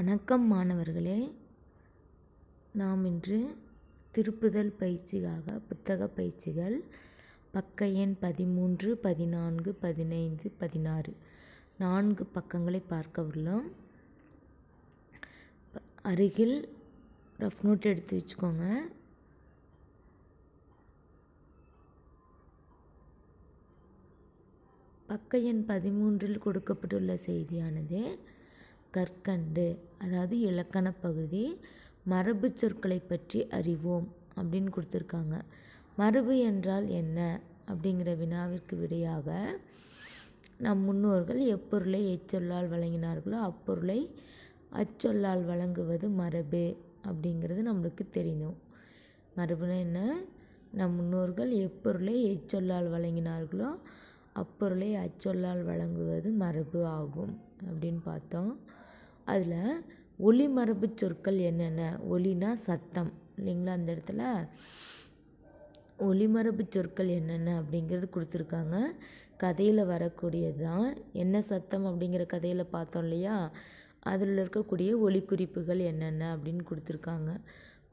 வணக்கம் மாணவர்களே நாம் இன்று திருப்புதல் பயிற்சிக்காக புத்தக பயிற்சிகள் பக்க எண் பதிமூன்று பதினான்கு பதினைந்து பதினாறு நான்கு பக்கங்களை பார்க்க உள்ளோம் அருகில் ரஃப் நோட் எடுத்து வச்சுக்கோங்க பக்க எண் பதிமூன்றில் கொடுக்கப்பட்டுள்ள செய்தியானது கற்கண்டு அதாவது இலக்கண பகுதி மரபு சொற்களை பற்றி அறிவோம் அப்படின்னு கொடுத்துருக்காங்க மரபு என்றால் என்ன அப்படிங்கிற வினாவிற்கு விடையாக நம் முன்னோர்கள் எப்பொருளை எச்சொல்லால் வழங்கினார்களோ அப்பொருளை அச்சொல்லால் வழங்குவது மரபு அப்படிங்கிறது நம்மளுக்கு தெரியும் மரபுனா என்ன நம் முன்னோர்கள் எப்பொருளை எச்சொல்லால் வழங்கினார்களோ அப்பொருளை அச்சொல்லால் வழங்குவது மரபு ஆகும் அப்படின்னு பார்த்தோம் அதில் மரபு சொற்கள் என்னென்ன ஒலினா சத்தம் இல்லைங்களா அந்த இடத்துல ஒளிமரபு சொற்கள் என்னென்ன அப்படிங்கிறது கொடுத்துருக்காங்க கதையில் வரக்கூடியது தான் என்ன சத்தம் அப்படிங்கிற கதையில் பார்த்தோம் இல்லையா அதில் இருக்கக்கூடிய ஒலி குறிப்புகள் என்னென்ன அப்படின்னு கொடுத்துருக்காங்க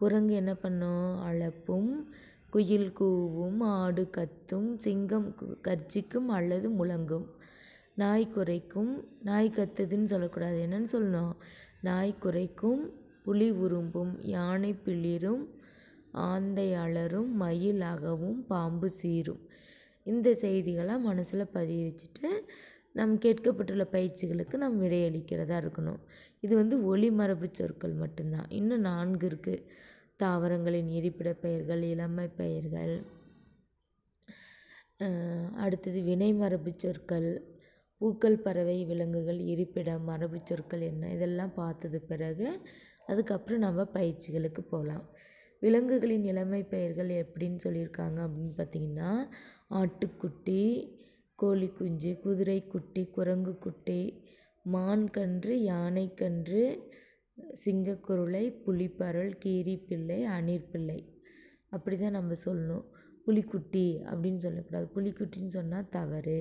குரங்கு என்ன பண்ணும் அழப்பும் குயில் கூவும் ஆடு கத்தும் சிங்கம் கர்ஜிக்கும் அல்லது முழங்கும் நாய் குறைக்கும் நாய் கத்துதுன்னு சொல்லக்கூடாது என்னன்னு சொல்லணும் நாய் குறைக்கும் புலி உறும்பும் யானை பிளிரும் ஆந்தை அலரும் மயிலாகவும் பாம்பு சீரும் இந்த செய்திகளை மனசில் பதிய வச்சுட்டு நம் கேட்கப்பட்டுள்ள பயிற்சிகளுக்கு நாம் விடையளிக்கிறதா இருக்கணும் இது வந்து ஒளி மரபு சொற்கள் மட்டும்தான் இன்னும் நான்கு இருக்குது தாவரங்களின் இருப்பிட பெயர்கள் இளமை பெயர்கள் அடுத்தது வினை மரபு சொற்கள் பூக்கள் பறவை விலங்குகள் இருப்பிடம் மரபுச் சொற்கள் என்ன இதெல்லாம் பார்த்தது பிறகு அதுக்கப்புறம் நம்ம பயிற்சிகளுக்கு போகலாம் விலங்குகளின் இளமை பெயர்கள் எப்படின்னு சொல்லியிருக்காங்க அப்படின்னு பார்த்தீங்கன்னா ஆட்டுக்குட்டி கோழி குஞ்சு குதிரை குட்டி குரங்கு குட்டி மான் கன்று யானை கன்று சிங்கக்குருளை புலிப்பரல் கீரிப்பிள்ளை அணிற்பிள்ளை அப்படி தான் நம்ம சொல்லணும் புலிக்குட்டி அப்படின்னு சொல்லக்கூடாது புலிக்குட்டின்னு சொன்னால் தவறு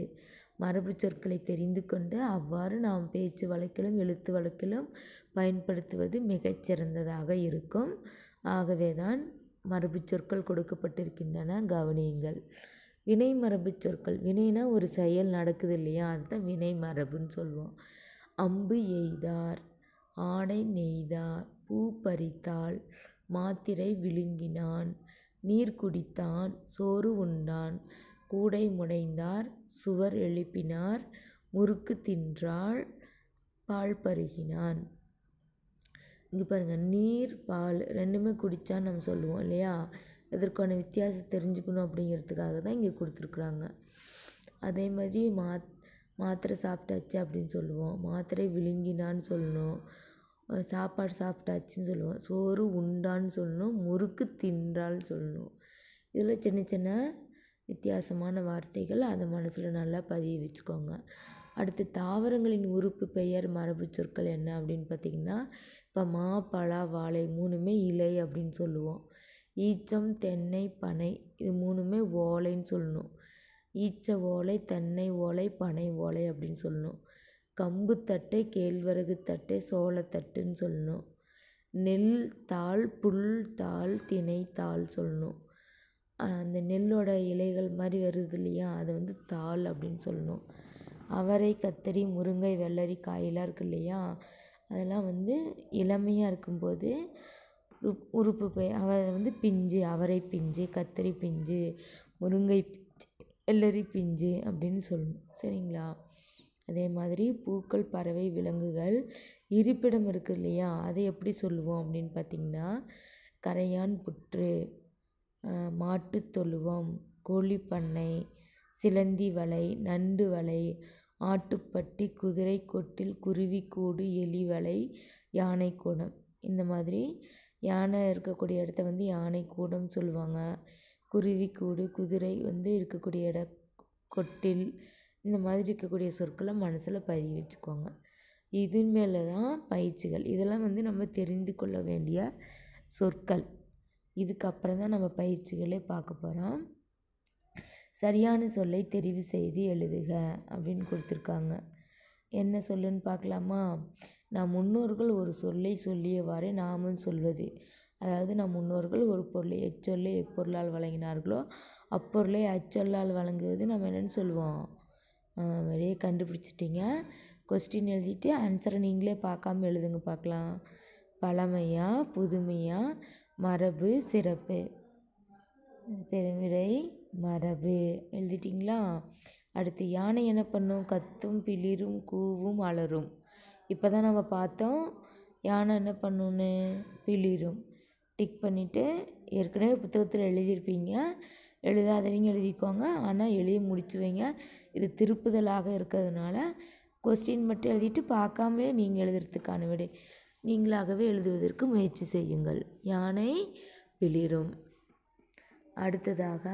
மரபுச் சொற்களை தெரிந்து கொண்டு அவ்வாறு நாம் பேச்சு வழக்கிலும் எழுத்து வழக்கிலும் பயன்படுத்துவது மிகச்சிறந்ததாக இருக்கும் ஆகவே தான் மரபுச் சொற்கள் கொடுக்கப்பட்டிருக்கின்றன கவனியுங்கள் வினை மரபுச் சொற்கள் வினைனா ஒரு செயல் நடக்குது இல்லையா அதுதான் வினை மரபுன்னு சொல்லுவோம் அம்பு எய்தார் ஆடை நெய்தார் பூ பறித்தாள் மாத்திரை விழுங்கினான் நீர் குடித்தான் சோறு உண்டான் கூடை முடைந்தார் சுவர் எழுப்பினார் முறுக்கு தின்றாள் பால் பருகினான் இங்கே பாருங்கள் நீர் பால் ரெண்டுமே குடித்தான்னு நம்ம சொல்லுவோம் இல்லையா இதற்கான வித்தியாசம் தெரிஞ்சுக்கணும் அப்படிங்கிறதுக்காக தான் இங்கே கொடுத்துருக்குறாங்க அதே மாதிரி மா மாத்திரை சாப்பிட்டாச்சு அப்படின்னு சொல்லுவோம் மாத்திரை விழுங்கினான்னு சொல்லணும் சாப்பாடு சாப்பிட்டாச்சுன்னு சொல்லுவோம் சோறு உண்டான்னு சொல்லணும் முறுக்கு தின்றான்னு சொல்லணும் இதில் சின்ன சின்ன வித்தியாசமான வார்த்தைகள் அதை மனசில் நல்லா பதிய வச்சுக்கோங்க அடுத்து தாவரங்களின் உறுப்பு பெயர் மரபு சொற்கள் என்ன அப்படின்னு பார்த்திங்கன்னா இப்போ மா பலா வாழை மூணுமே இலை அப்படின்னு சொல்லுவோம் ஈச்சம் தென்னை பனை இது மூணுமே ஓலைன்னு சொல்லணும் ஈச்ச ஓலை தென்னை ஓலை பனை ஓலை அப்படின்னு சொல்லணும் கம்பு தட்டை கேழ்வரகு தட்டை சோளத்தட்டுன்னு சொல்லணும் நெல் தாள் புல் தாள் தினை தாள் சொல்லணும் அந்த நெல்லோட இலைகள் மாதிரி வருது இல்லையா அது வந்து தாள் அப்படின்னு சொல்லணும் அவரை கத்தரி முருங்கை வெள்ளரி காயெல்லாம் இருக்குது இல்லையா அதெல்லாம் வந்து இளமையாக இருக்கும்போது உறுப்பு பெயர் அவரை வந்து பிஞ்சு அவரை பிஞ்சு கத்தரி பிஞ்சு முருங்கை பிஞ்சு வெள்ளரி பிஞ்சு அப்படின்னு சொல்லணும் சரிங்களா அதே மாதிரி பூக்கள் பறவை விலங்குகள் இருப்பிடம் இருக்குது இல்லையா அதை எப்படி சொல்லுவோம் அப்படின்னு பார்த்திங்கன்னா கரையான் புற்று மாட்டுத் தொழுவம் கோழிப்பண்ணை சிலந்தி வலை நண்டு வலை ஆட்டுப்பட்டி குதிரை கொட்டில் குருவிக்கூடு எலி வலை யானைக்கூடம் இந்த மாதிரி யானை இருக்கக்கூடிய இடத்த வந்து கூடம் சொல்லுவாங்க குருவிக்கூடு குதிரை வந்து இருக்கக்கூடிய இட கொட்டில் இந்த மாதிரி இருக்கக்கூடிய சொற்களை மனசில் பதிவு வச்சுக்கோங்க இது மேலே தான் பயிற்சிகள் இதெல்லாம் வந்து நம்ம தெரிந்து கொள்ள வேண்டிய சொற்கள் இதுக்கப்புறம் தான் நம்ம பயிற்சிகளே பார்க்க போகிறோம் சரியான சொல்லை தெரிவு செய்து எழுதுக அப்படின்னு கொடுத்துருக்காங்க என்ன சொல்லுன்னு பார்க்கலாமா நம் முன்னோர்கள் ஒரு சொல்லை சொல்லியவாறே நாமும் சொல்வது அதாவது நம் முன்னோர்கள் ஒரு பொருளை எச்சொல்லை எப்பொருளால் வழங்கினார்களோ அப்பொருளை அச்சொல்லால் வழங்குவது நம்ம என்னென்னு சொல்லுவோம் வெளியே கண்டுபிடிச்சிட்டிங்க கொஸ்டின் எழுதிட்டு ஆன்சரை நீங்களே பார்க்காம எழுதுங்க பார்க்கலாம் பழமையாக புதுமையாக மரபு சிறப்பு திருவிடை மரபு எழுதிட்டிங்களா அடுத்து யானை என்ன பண்ணும் கத்தும் பிளிரும் கூவும் அலரும் இப்போ தான் நம்ம பார்த்தோம் யானை என்ன பண்ணுன்னு பிளிரும் டிக் பண்ணிவிட்டு ஏற்கனவே புத்தகத்தில் எழுதியிருப்பீங்க எழுதாதவங்க எழுதிக்கோங்க ஆனால் எழுதி முடிச்சு இது திருப்புதலாக இருக்கிறதுனால கொஸ்டின் மட்டும் எழுதிட்டு பார்க்காமலே நீங்கள் எழுதுறதுக்கான விடை நீங்களாகவே எழுதுவதற்கு முயற்சி செய்யுங்கள் யானை பிளிரும் அடுத்ததாக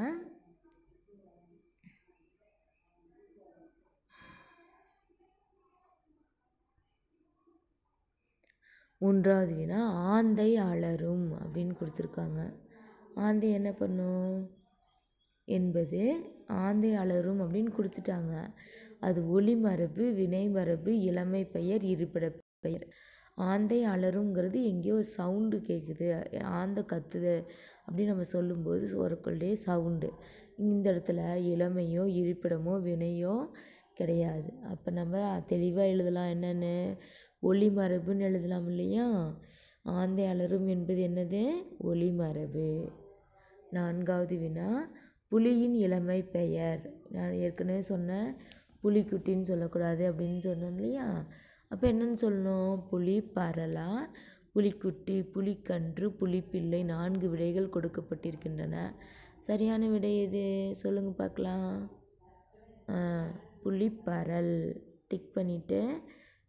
மூன்றாவது வினா ஆந்தை அலரும் அப்படின்னு கொடுத்துருக்காங்க ஆந்தை என்ன பண்ணும் என்பது ஆந்தை அலரும் அப்படின்னு கொடுத்துட்டாங்க அது ஒளி மரபு வினை மரபு இளமை பெயர் இருப்பிட பெயர் ஆந்தை அலருங்கிறது எங்கேயோ சவுண்டு கேட்குது ஆந்தை கத்துது அப்படின்னு நம்ம சொல்லும்போது சொற்களுடைய சவுண்டு இந்த இடத்துல இளமையோ இருப்பிடமோ வினையோ கிடையாது அப்போ நம்ம தெளிவாக எழுதலாம் என்னென்னு ஒளிமரபுன்னு எழுதலாம் இல்லையா ஆந்தை அலரும் என்பது என்னது ஒளி மரபு நான்காவது வினா புலியின் இளமை பெயர் நான் ஏற்கனவே சொன்னேன் புலிக்குட்டின்னு சொல்லக்கூடாது அப்படின்னு சொன்னேன் இல்லையா அப்போ என்னென்னு சொல்லணும் புலி பரலா புலிக்குட்டி புலிக்கன்று புலிப்பிள்ளை நான்கு விடைகள் கொடுக்கப்பட்டிருக்கின்றன சரியான விடை எது சொல்லுங்கள் பார்க்கலாம் புலிப்பரல் டிக் பண்ணிவிட்டு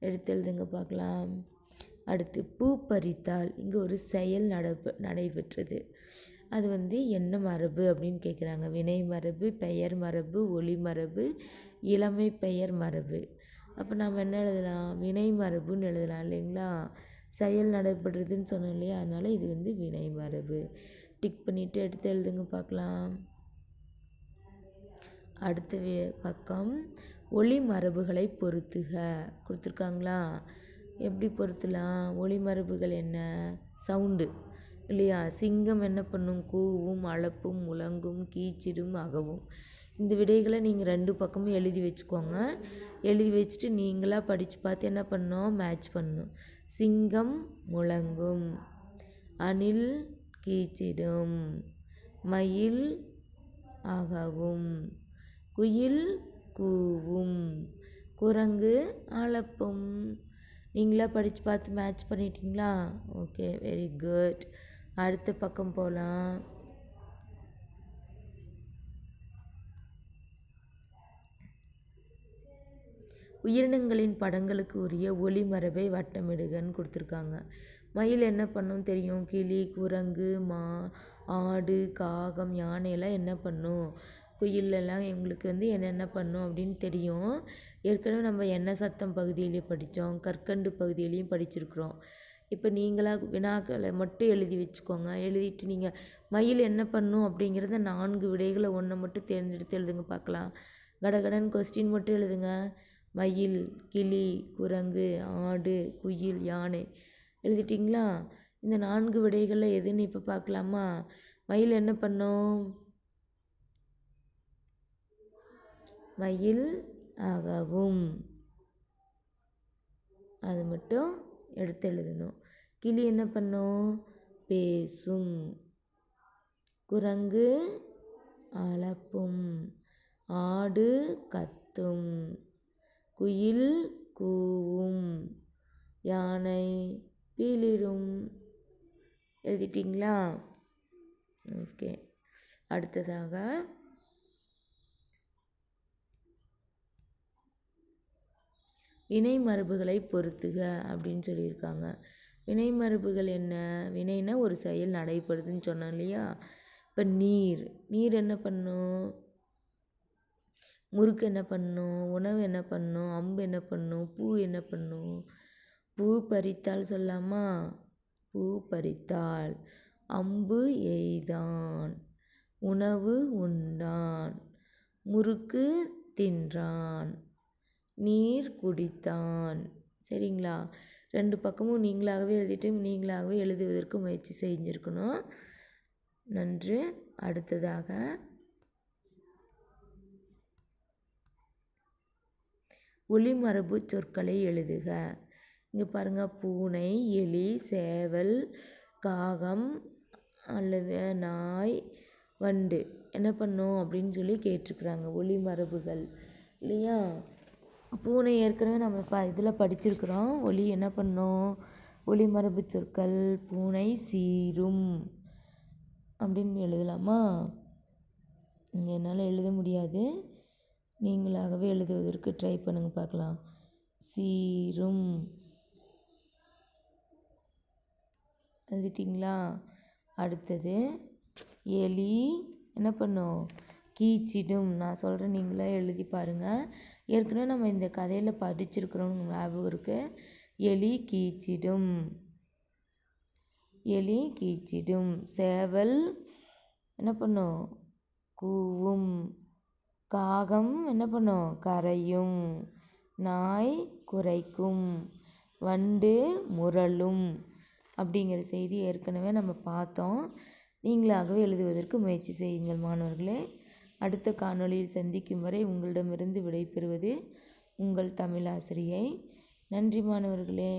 எடுத்து எழுதுங்க பார்க்கலாம் அடுத்து பூ பறித்தால் இங்கே ஒரு செயல் நடப்பு நடைபெற்றது அது வந்து என்ன மரபு அப்படின்னு கேட்குறாங்க வினை மரபு பெயர் மரபு ஒளி மரபு இளமை பெயர் மரபு அப்போ நம்ம என்ன எழுதலாம் வினை மரபுன்னு எழுதலாம் இல்லைங்களா செயல் நடைபெறுதுன்னு சொன்னோம் இல்லையா அதனால் இது வந்து வினை மரபு டிக் பண்ணிவிட்டு எடுத்து எழுதுங்க பார்க்கலாம் அடுத்த பக்கம் ஒளி மரபுகளை பொருத்துக கொடுத்துருக்காங்களா எப்படி பொருத்தலாம் ஒளி மரபுகள் என்ன சவுண்டு இல்லையா சிங்கம் என்ன பண்ணும் கூவும் அளப்பும் முழங்கும் கீச்சிடும் அகவும் இந்த விடைகளை நீங்கள் ரெண்டு பக்கமும் எழுதி வச்சுக்கோங்க எழுதி வச்சுட்டு நீங்களாக படித்து பார்த்து என்ன பண்ணோம் மேட்ச் பண்ணும் சிங்கம் முழங்கும் அணில் கீச்சிடும் மயில் ஆகவும் குயில் கூவும் குரங்கு அளப்பும் நீங்களாக படித்து பார்த்து மேட்ச் பண்ணிட்டீங்களா ஓகே வெரி குட் அடுத்த பக்கம் போகலாம் உயிரினங்களின் படங்களுக்கு உரிய ஒளி மரபை வட்டமிடுகன்னு கொடுத்துருக்காங்க மயில் என்ன பண்ணும் தெரியும் கிளி குரங்கு மா ஆடு காகம் யானையெல்லாம் என்ன பண்ணும் குயிலெல்லாம் எங்களுக்கு வந்து என்னென்ன பண்ணும் அப்படின்னு தெரியும் ஏற்கனவே நம்ம எண்ணெய் சத்தம் பகுதியிலேயே படித்தோம் கற்கண்டு பகுதியிலையும் படிச்சிருக்கிறோம் இப்போ நீங்களாக வினாக்களை மட்டும் எழுதி வச்சுக்கோங்க எழுதிட்டு நீங்கள் மயில் என்ன பண்ணும் அப்படிங்கிறத நான்கு விடைகளை ஒன்றை மட்டும் தேர்ந்தெடுத்து எழுதுங்க பார்க்கலாம் கடகடன் கொஸ்டின் மட்டும் எழுதுங்க மயில் கிளி குரங்கு ஆடு குயில் யானை எழுதிட்டிங்களா இந்த நான்கு விடைகளில் எதுன்னு இப்போ பார்க்கலாமா மயில் என்ன பண்ணோம் மயில் ஆகவும் அது மட்டும் எடுத்து எழுதணும் கிளி என்ன பண்ணும் பேசும் குரங்கு அலப்பும் ஆடு கத்தும் குயில் கூவும் யானை பீளிரும் எழுதிட்டிங்களா ஓகே அடுத்ததாக வினை மரபுகளை பொருத்துக அப்படின்னு சொல்லியிருக்காங்க வினை மரபுகள் என்ன வினைனா ஒரு செயல் நடைபெறுதுன்னு சொன்னோம் இல்லையா இப்போ நீர் நீர் என்ன பண்ணும் முறுக்கு என்ன பண்ணும் உணவு என்ன பண்ணும் அம்பு என்ன பண்ணும் பூ என்ன பண்ணும் பூ பறித்தால் சொல்லலாமா பூ பறித்தால் அம்பு எய்தான் உணவு உண்டான் முறுக்கு தின்றான் நீர் குடித்தான் சரிங்களா ரெண்டு பக்கமும் நீங்களாகவே எழுதிட்டு நீங்களாகவே எழுதுவதற்கு முயற்சி செஞ்சுருக்கணும் நன்று அடுத்ததாக ஒளிமரபு சொற்களை எழுதுக இங்கே பாருங்கள் பூனை எலி சேவல் காகம் அல்லது நாய் வண்டு என்ன பண்ணும் அப்படின்னு சொல்லி கேட்டிருக்குறாங்க மரபுகள் இல்லையா பூனை ஏற்கனவே நம்ம ப இதில் படிச்சிருக்கிறோம் ஒளி என்ன பண்ணும் மரபு சொற்கள் பூனை சீரும் அப்படின்னு எழுதலாமா இங்கே என்னால் எழுத முடியாது நீங்களாகவே எழுதுவதற்கு ட்ரை பண்ணுங்க பார்க்கலாம் சீரும் எழுதிட்டிங்களா அடுத்தது எலி என்ன பண்ணும் கீச்சிடும் நான் சொல்கிறேன் நீங்களே எழுதி பாருங்கள் ஏற்கனவே நம்ம இந்த கதையில் படிச்சிருக்கிறோம் ஞாபகம் இருக்குது எலி கீச்சிடும் எலி கீச்சிடும் சேவல் என்ன பண்ணும் கூவும் காகம் என்ன பண்ணும் கரையும் நாய் குறைக்கும் வண்டு முரளும் அப்படிங்கிற செய்தி ஏற்கனவே நம்ம பார்த்தோம் நீங்களாகவே எழுதுவதற்கு முயற்சி செய்யுங்கள் மாணவர்களே அடுத்த காணொளியில் சந்திக்கும் வரை உங்களிடமிருந்து விடைபெறுவது உங்கள் தமிழாசிரியை நன்றி மாணவர்களே